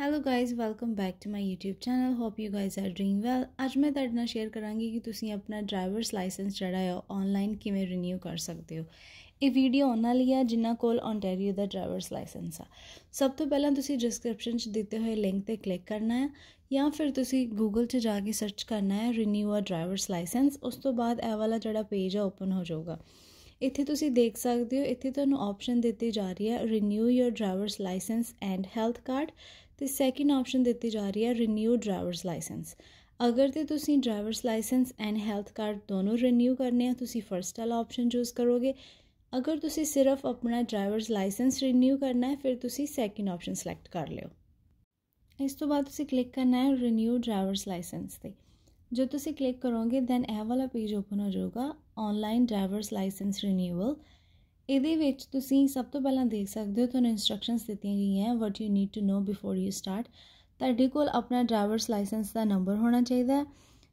Hello guys welcome back to my YouTube channel hope you guys are doing well ਅੱਜ ਮੈਂ ਤੁਹਾਡੇ ਨਾਲ share ਕਰਾਂਗੀ ਕਿ ਤੁਸੀਂ ਆਪਣਾ ਡਰਾਈਵਰਸ ਲਾਇਸੈਂਸ ਜਿਹੜਾ ਹੈ ਆਨਲਾਈਨ ਕਿਵੇਂ ਰੀਨਿਊ ਕਰ ਸਕਦੇ ਹੋ ਇਹ ਵੀਡੀਓ ਉਹਨਾਂ ਲਈ ਹੈ ਜਿਨ੍ਹਾਂ ਕੋਲ ਓਨਟਾਰੀਓ ਦਾ ਡਰਾਈਵਰਸ ਲਾਇਸੈਂਸ ਆ ਸਭ ਤੋਂ ਪਹਿਲਾਂ ਤੁਸੀਂ ਡਿਸਕ੍ਰਿਪਸ਼ਨ 'ਚ ਦਿੱਤੇ ਹੋਏ ਲਿੰਕ ਤੇ ਕਲਿੱਕ ਕਰਨਾ ਹੈ ਜਾਂ ਫਿਰ ਤੁਸੀਂ ਗੂਗਲ 'ਚ ਜਾ ਕੇ ਸਰਚ ਕਰਨਾ ਹੈ ਰੀਨਿਊ ਆ ਡਰਾਈਵਰਸ ਲਾਇਸੈਂਸ ਉਸ ਤੋਂ ਬਾਅਦ ਇਹ ਵਾਲਾ ਜਿਹੜਾ ਪੇਜ ਆ ਓਪਨ ਹੋ ਜਾਊਗਾ ਇੱਥੇ ਤੁਸੀਂ ਦੇਖ ਸਕਦੇ ਹੋ ਇੱਥੇ ਤੁਹਾਨੂੰ ਆਪਸ਼ਨ ਦਿੱਤੀ ਜਾ ਰਹੀ ਹੈ renew your drivers license and health card ਤੇ ਸੈਕਿੰਡ ਆਪਸ਼ਨ ਦਿੱਤੀ ਜਾ ਰਹੀ ਹੈ ਰੀਨਿਊ ਡਰਾਈਵਰਸ ਲਾਇਸੈਂਸ ਅਗਰ ਤੇ ਤੁਸੀਂ drivers license and health card ਦੋਨੋਂ ਰੀਨਿਊ ਕਰਨੇ ਆ ਤੁਸੀਂ ਫਰਸਟ ਵਾਲਾ ਆਪਸ਼ਨ ਚੂਜ਼ ਕਰੋਗੇ ਅਗਰ ਤੁਸੀਂ ਸਿਰਫ ਆਪਣਾ ਡਰਾਈਵਰਸ ਲਾਇਸੈਂਸ ਰੀਨਿਊ ਕਰਨਾ ਹੈ ਫਿਰ ਤੁਸੀਂ ਸੈਕਿੰਡ ਆਪਸ਼ਨ ਸਿਲੈਕਟ ਕਰ ਲਿਓ ਇਸ ਤੋਂ ਬਾਅਦ ਤੁਸੀਂ ਕਲਿੱਕ ਕਰਨਾ ਹੈ ਰੀਨਿਊ ਡਰਾਈਵਰਸ ਲਾਇਸੈਂਸ ਤੇ ਜੋ ਤੁਸੀਂ ਕਲਿੱਕ ਕਰੋਗੇ ਦੈਨ ਇਹ ਵਾਲਾ ਪੇਜ ਓਪਨ ਹੋ ਜਾਊਗਾ ਆਨਲਾਈਨ ਡਰਾਈਵਰਸ ਲਾਇਸੈਂਸ ਰੀਨਿਊਅਲ ਇਹਦੇ ਵਿੱਚ ਤੁਸੀਂ ਸਭ ਤੋਂ ਪਹਿਲਾਂ ਦੇਖ ਸਕਦੇ ਹੋ ਤੁਹਾਨੂੰ ਇਨਸਟਰਕਸ਼ਨਸ ਦਿੱਤੀਆਂ ਗਈਆਂ what you need to know before you start ਤੁਹਾਡੇ ਕੋਲ ਆਪਣਾ ਡਰਾਈਵਰਸ ਲਾਇਸੈਂਸ ਦਾ ਨੰਬਰ ਹੋਣਾ ਚਾਹੀਦਾ ਹੈ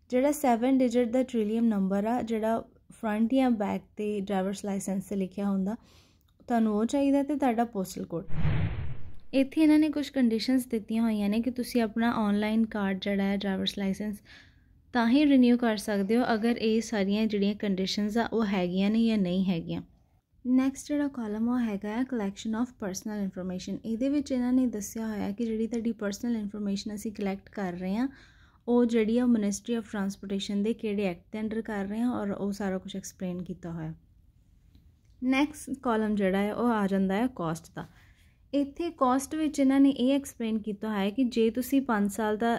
ਜਿਹੜਾ 7 ਡਿਜਿਟ ਦਾ ਟ੍ਰਿਲੀਅਮ ਨੰਬਰ ਆ ਜਿਹੜਾ ਫਰੰਟ ਜਾਂ ਬੈਕ ਤੇ ਡਰਾਈਵਰਸ ਲਾਇਸੈਂਸ ਤੇ ਲਿਖਿਆ ਹੁੰਦਾ ਤੁਹਾਨੂੰ ਉਹ ਚਾਹੀਦਾ ਤੇ ਤੁਹਾਡਾ ਪੋਸਟਲ ਕੋਡ ਇੱਥੇ ਇਹਨਾਂ ਨੇ ਕੁਝ ਕੰਡੀਸ਼ਨਸ ਦਿੱਤੀਆਂ ਹੋਈਆਂ ਨੇ ਕਿ ਤੁਸੀਂ ਆਪਣਾ ਆਨਲਾਈਨ ਕਾਰਡ ਜਿਹੜਾ ਹੈ ਡਰਾਈਵਰਸ ਲਾਇਸੈਂਸ ਤਾਂ ਹੀ ਰੀਨਿਊ ਕਰ ਸਕਦੇ ਹੋ ਅਗਰ ਇਹ ਸਾਰੀਆਂ ਜਿਹੜੀਆਂ ਕੰਡੀਸ਼ਨਸ ਆ ਉਹ ਹੈਗੀਆਂ ਨੇ ਜਾਂ ਨਹੀਂ ਹੈਗੀਆਂ ਨੈਕਸਟ ਜਿਹੜਾ ਕਾਲਮ ਉਹ ਹੈਗਾ ਹੈ ਕਲੈਕਸ਼ਨ ਆਫ ਪਰਸਨਲ ਇਨਫੋਰਮੇਸ਼ਨ ਇਹਦੇ ਵਿੱਚ ਇਹਨਾਂ ਨੇ ਦੱਸਿਆ ਹੋਇਆ ਕਿ ਜਿਹੜੀ ਤੁਹਾਡੀ ਪਰਸਨਲ ਇਨਫੋਰਮੇਸ਼ਨ ਅਸੀਂ ਕਲੈਕਟ ਕਰ ਰਹੇ ਹਾਂ ਉਹ ਜਿਹੜੀ ਆ ਮਿਨਿਸਟਰੀ ਆਫ ਟਰਾਂਸਪੋਰਟੇਸ਼ਨ ਦੇ ਕਿਹੜੇ ਐਕਟ ਦੇ ਅੰਡਰ ਕਰ ਰਹੇ ਹਾਂ ਔਰ ਉਹ ਸਾਰਾ ਕੁਝ ਐਕਸਪਲੇਨ ਕੀਤਾ ਹੋਇਆ ਨੈਕਸਟ ਕਾਲਮ ਜਿਹੜਾ ਹੈ ਉਹ ਆ ਜਾਂਦਾ ਹੈ ਕਾਸਟ ਦਾ ਇੱਥੇ ਕਾਸਟ ਵਿੱਚ ਇਹਨਾਂ ਨੇ ਇਹ ਐਕਸਪਲੇਨ ਕੀਤਾ ਹੋਇਆ ਕਿ ਜੇ ਤੁਸੀਂ 5 ਸਾਲ ਦਾ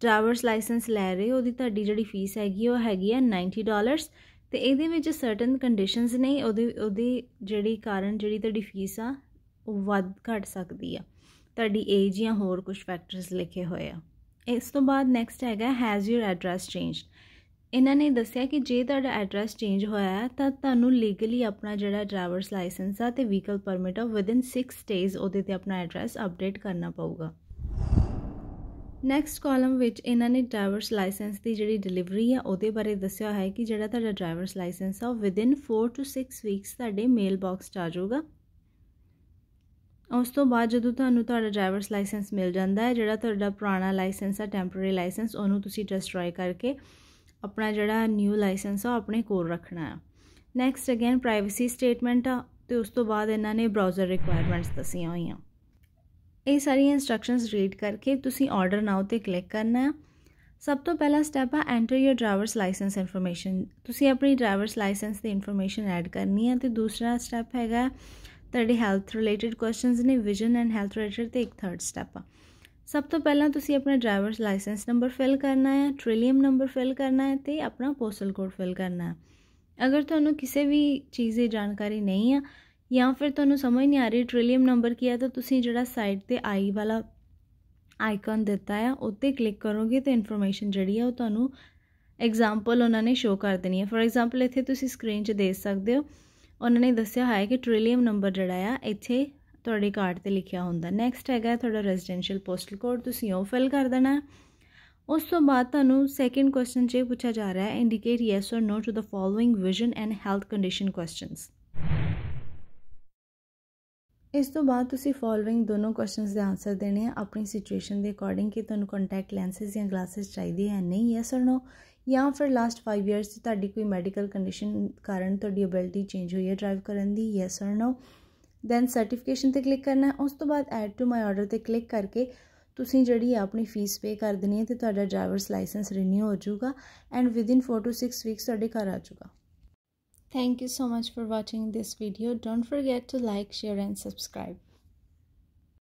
ਡਰਾਈਵਰਸ ਲਾਇਸੈਂਸ ਲੈ ਰਹੇ ਹੋ ਉਹਦੀ ਤੁਹਾਡੀ ਜਿਹੜੀ ਫੀਸ ਹੈਗੀ ਉਹ ਹੈਗੀ ਹੈ 90 ਡਾਲਰਸ ਤੇ ਇਹਦੇ ਵਿੱਚ ਸਰਟਨ ਕੰਡੀਸ਼ਨਸ ਨੇ ਉਹਦੇ ਉਹਦੀ ਜਿਹੜੀ ਕਾਰਨ ਜਿਹੜੀ ਤੁਹਾਡੀ ਫੀਸ ਆ ਉਹ ਵੱਧ ਘਟ ਸਕਦੀ ਆ ਤੁਹਾਡੀ ਏਜ ਜਾਂ ਹੋਰ ਕੁਝ ਫੈਕਟਰਸ ਲਿਖੇ ਹੋਏ ਆ ਇਸ ਤੋਂ ਬਾਅਦ ਨੈਕਸਟ ਹੈਗਾ ਹੈਜ਼ ਯੂਰ ਐਡਰੈਸ ਚੇਂਜਡ ਇਹਨਾਂ ਨੇ ਦੱਸਿਆ ਕਿ ਜੇ ਤੁਹਾਡਾ ਐਡਰੈਸ ਚੇਂਜ ਹੋਇਆ ਤਾਂ ਤੁਹਾਨੂੰ ਲੀਗਲੀ ਆਪਣਾ ਜਿਹੜਾ ਡਰਾਈਵਰਸ ਲਾਇਸੈਂਸ ਆ ਤੇ ਵਹੀਕਲ ਪਰਮਿਟ ਆ ਵਿਦਨ 6 ਡੇਜ਼ ਉਹਦੇ ਤੇ ਆਪਣਾ ਐਡਰੈਸ ਅਪਡੇਟ ਕਰਨਾ ਪਊਗਾ ਨੈਕਸਟ ਕਾਲਮ ਵਿੱਚ ਇਹਨਾਂ ਨੇ ਡਰਾਈਵਰਸ ਲਾਇਸੈਂਸ ਦੀ ਜਿਹੜੀ ਡਿਲੀਵਰੀ ਆ ਉਹਦੇ ਬਾਰੇ ਦੱਸਿਆ ਹੈ ਕਿ ਜਿਹੜਾ ਤੁਹਾਡਾ ਡਰਾਈਵਰਸ ਲਾਇਸੈਂਸ ਆ ਉਹ ਵਿਦਿਨ 4 ਟੂ 6 ਵੀਕਸ ਤੁਹਾਡੇ ਮੇਲ ਬਾਕਸ 'ਚ ਆ ਜਾਊਗਾ ਉਸ ਤੋਂ ਬਾਅਦ ਜਦੋਂ ਤੁਹਾਨੂੰ ਤੁਹਾਡਾ ਡਰਾਈਵਰਸ ਲਾਇਸੈਂਸ ਮਿਲ ਜਾਂਦਾ ਹੈ ਜਿਹੜਾ ਤੁਹਾਡਾ ਪੁਰਾਣਾ ਲਾਇਸੈਂਸ ਆ ਟੈਂਪਰੇਰੀ ਲਾਇਸੈਂਸ ਉਹਨੂੰ ਤੁਸੀਂ ਡਿਸਟਰੋਏ ਕਰਕੇ ਆਪਣਾ ਜਿਹੜਾ ਨਿਊ ਲਾਇਸੈਂਸ ਆ ਆਪਣੇ ਕੋਲ ਰੱਖਣਾ ਹੈ ਨੈਕਸਟ ਅਗੇਨ ਪ੍ਰਾਈਵੇਸੀ ਸਟੇਟਮੈਂਟ ਆ ਤੇ ਉਸ ਤੋਂ ਬਾਅਦ ਇਹਨਾਂ ਨੇ ਬ੍ਰਾਊਜ਼ਰ ਰਿਕੁਆਇਰਮੈਂਟਸ ਦੱਸੀਆਂ ਹੋਈਆਂ ਇਹ ਸਾਰੀਆਂ ਇਨਸਟਰਕਸ਼ਨਸ ਰੀਡ ਕਰਕੇ ਤੁਸੀਂ ਆਰਡਰ ਨਾਉ ਤੇ ਕਲਿੱਕ ਕਰਨਾ ਹੈ ਸਭ ਤੋਂ ਪਹਿਲਾ ਸਟੈਪ ਆ enter your drivers license information ਤੁਸੀਂ ਆਪਣੀ ਡਰਾਈਵਰਸ ਲਾਇਸੈਂਸ ਦੀ ਇਨਫੋਰਮੇਸ਼ਨ ਐਡ ਕਰਨੀ ਹੈ ਤੇ ਦੂਸਰਾ ਸਟੈਪ ਹੈਗਾ ਤੁਹਾਡੇ ਹੈਲਥ ਰਿਲੇਟਡ ਕੁਐਸਚਨਸ ਨੇ ਵਿਜ਼ਨ ਐਂਡ ਹੈਲਥ ਰਿਲੇਟਡ ਤੇ ਇੱਕ ਥਰਡ ਸਟੈਪ ਆ ਸਭ ਤੋਂ ਪਹਿਲਾਂ ਤੁਸੀਂ ਆਪਣਾ ਡਰਾਈਵਰਸ ਲਾਇਸੈਂਸ ਨੰਬਰ ਫਿਲ ਕਰਨਾ ਹੈ ਟ੍ਰਿਲੀਅਮ ਨੰਬਰ ਫਿਲ ਕਰਨਾ ਹੈ ਤੇ ਆਪਣਾ ਪੋਸਟਲ ਕੋਡ ਫਿਲ ਕਰਨਾ ਹੈ ਅਗਰ ਤੁਹਾਨੂੰ ਕਿਸੇ ਵੀ ਚੀਜ਼ ਦੀ ਜਾਣਕਾਰੀ ਨਹੀਂ ਆ ਜਾਂ ਫਿਰ ਤੁਹਾਨੂੰ ਸਮਝ ਨਹੀਂ ਆ ਰਹੀ ਟ੍ਰਿਲੀਅਮ ਨੰਬਰ ਕੀ ਹੈ ਤਾਂ ਤੁਸੀਂ ਜਿਹੜਾ ਸਾਈਡ ਤੇ ਆਈ ਵਾਲਾ ਆਈਕਨ ਦਿੱਤਾ ਹੈ ਉੱਤੇ ਕਲਿੱਕ ਕਰੋਗੇ ਤਾਂ ਇਨਫੋਰਮੇਸ਼ਨ ਜਿਹੜੀ ਹੈ ਉਹ ਤੁਹਾਨੂੰ ਐਗਜ਼ਾਮਪਲ ਉਹਨਾਂ ਨੇ ਸ਼ੋ ਕਰ ਦੇਣੀ ਹੈ ਫੋਰ ਐਗਜ਼ਾਮਪਲ ਇੱਥੇ ਤੁਸੀਂ ਸਕਰੀਨ 'ਚ ਦੇਖ ਸਕਦੇ ਹੋ ਉਹਨਾਂ ਨੇ ਦੱਸਿਆ ਹੈ ਕਿ ਟ੍ਰਿਲੀਅਮ ਨੰਬਰ ਜਿਹੜਾ ਆ ਇੱਥੇ ਤੁਹਾਡੇ ਕਾਰਡ ਤੇ ਲਿਖਿਆ ਹੁੰਦਾ ਨੈਕਸਟ ਹੈਗਾ ਤੁਹਾਡਾ ਰੈਜ਼ੀਡੈਂਸ਼ੀਅਲ ਪੋਸਟਲ ਕੋਡ ਤੁਸੀਂ ਉਹ ਫਿਲ ਕਰ ਦੇਣਾ ਉਸ ਤੋਂ ਬਾਅਦ ਤੁਹਾਨੂੰ ਸੈਕਿੰਡ ਕੁਐਸਚਨ 'ਚ ਪੁੱਛਿਆ ਜਾ ਰਿਹਾ ਹੈ indicate yes or no to the following vision and health condition questions ਇਸ ਤੋਂ ਬਾਅਦ ਤੁਸੀਂ ਫੋਲੋਇੰਗ ਦੋਨੋਂ ਕੁਐਸਚਨਸ ਦੇ ਆਨਸਰ ਦੇਣੇ ਆ ਆਪਣੀ ਸਿਚੁਏਸ਼ਨ ਦੇ ਅਕੋਰਡਿੰਗ ਕਿ ਤੁਹਾਨੂੰ ਕੰਟੈਕਟ ਲੈਂਸਸ ਜਾਂ ਗਲਾਸਸ ਚਾਹੀਦੇ ਹੈ ਨਹੀਂ ਯੈਸ অর ਨੋ ਜਾਂ ਫਿਰ ਲਾਸਟ 5 ਇਅਰਸ ਤੇ ਤੁਹਾਡੀ ਕੋਈ ਮੈਡੀਕਲ ਕੰਡੀਸ਼ਨ ਕਾਰਨ ਤੁਹਾਡੀ ਅਬਿਲਿਟੀ ਚੇਂਜ ਹੋਈ ਹੈ ਡਰਾਈਵ ਕਰਨ ਦੀ yes or no then certification ਤੇ ਕਲਿੱਕ ਕਰਨਾ ਹੈ ਉਸ ਤੋਂ ਬਾਅਦ ਐਡ ਟੂ ਮਾਈ ਆਰਡਰ ਤੇ ਕਲਿੱਕ ਕਰਕੇ ਤੁਸੀਂ ਜਿਹੜੀ ਆਪਣੀ ਫੀਸ ਪੇ ਕਰ ਦੇਣੀ ਹੈ ਤੇ ਤੁਹਾਡਾ ਡਰਾਈਵਰਸ ਲਾਇਸੈਂਸ ਰੀਨਿਊ ਹੋ ਜਾਊਗਾ ਐਂਡ ਵਿਦਿਨ 4 ਟੂ 6 ਵੀਕਸ ਤੁਹਾਡੇ ਘਰ ਆ ਜਾਊਗਾ Thank you so much for watching this video. Don't forget to like, share and subscribe.